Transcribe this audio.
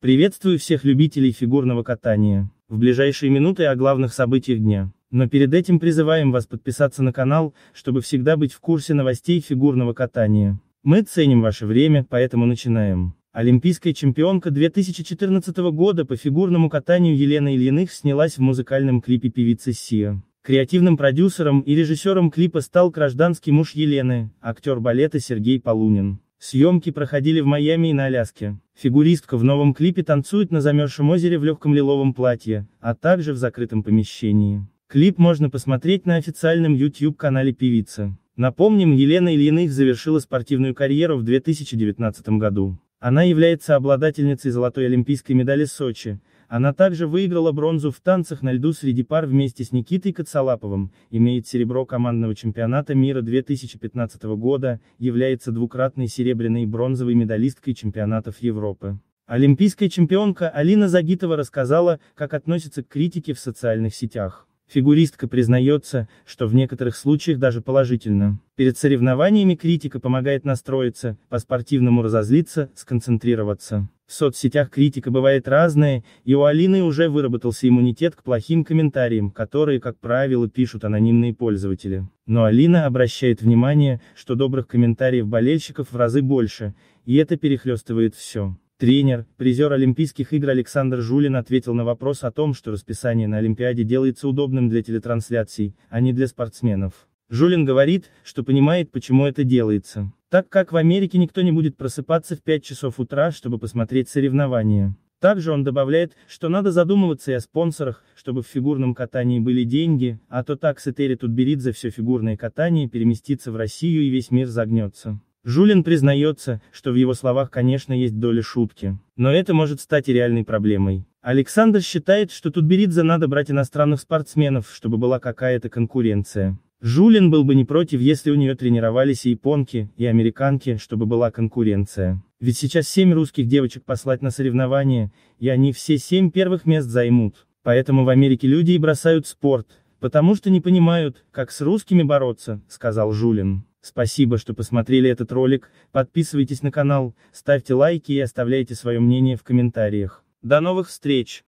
Приветствую всех любителей фигурного катания. В ближайшие минуты о главных событиях дня. Но перед этим призываем вас подписаться на канал, чтобы всегда быть в курсе новостей фигурного катания. Мы ценим ваше время, поэтому начинаем. Олимпийская чемпионка 2014 года по фигурному катанию Елена Ильиных снялась в музыкальном клипе певицы Сия. Креативным продюсером и режиссером клипа стал гражданский муж Елены, актер балета Сергей Полунин. Съемки проходили в Майами и на Аляске. Фигуристка в новом клипе танцует на замерзшем озере в легком лиловом платье, а также в закрытом помещении. Клип можно посмотреть на официальном YouTube-канале певицы. Напомним, Елена Ильиных завершила спортивную карьеру в 2019 году. Она является обладательницей золотой олимпийской медали Сочи, она также выиграла бронзу в танцах на льду среди пар вместе с Никитой Коцалаповым, имеет серебро командного чемпионата мира 2015 года, является двукратной серебряной и бронзовой медалисткой чемпионатов Европы. Олимпийская чемпионка Алина Загитова рассказала, как относится к критике в социальных сетях. Фигуристка признается, что в некоторых случаях даже положительно. Перед соревнованиями критика помогает настроиться, по-спортивному разозлиться, сконцентрироваться. В соцсетях критика бывает разная, и у Алины уже выработался иммунитет к плохим комментариям, которые, как правило, пишут анонимные пользователи. Но Алина обращает внимание, что добрых комментариев болельщиков в разы больше, и это перехлестывает все. Тренер, призер Олимпийских игр Александр Жулин ответил на вопрос о том, что расписание на Олимпиаде делается удобным для телетрансляций, а не для спортсменов. Жулин говорит, что понимает, почему это делается так как в Америке никто не будет просыпаться в 5 часов утра, чтобы посмотреть соревнования. Также он добавляет, что надо задумываться и о спонсорах, чтобы в фигурном катании были деньги, а то так Сетери Тутберидзе все фигурное катание переместится в Россию и весь мир загнется. Жулин признается, что в его словах конечно есть доля шутки, но это может стать и реальной проблемой. Александр считает, что Тутберидзе надо брать иностранных спортсменов, чтобы была какая-то конкуренция. Жулин был бы не против, если у нее тренировались и японки, и американки, чтобы была конкуренция. Ведь сейчас семь русских девочек послать на соревнования, и они все семь первых мест займут. Поэтому в Америке люди и бросают спорт, потому что не понимают, как с русскими бороться, сказал Жулин. Спасибо, что посмотрели этот ролик, подписывайтесь на канал, ставьте лайки и оставляйте свое мнение в комментариях. До новых встреч!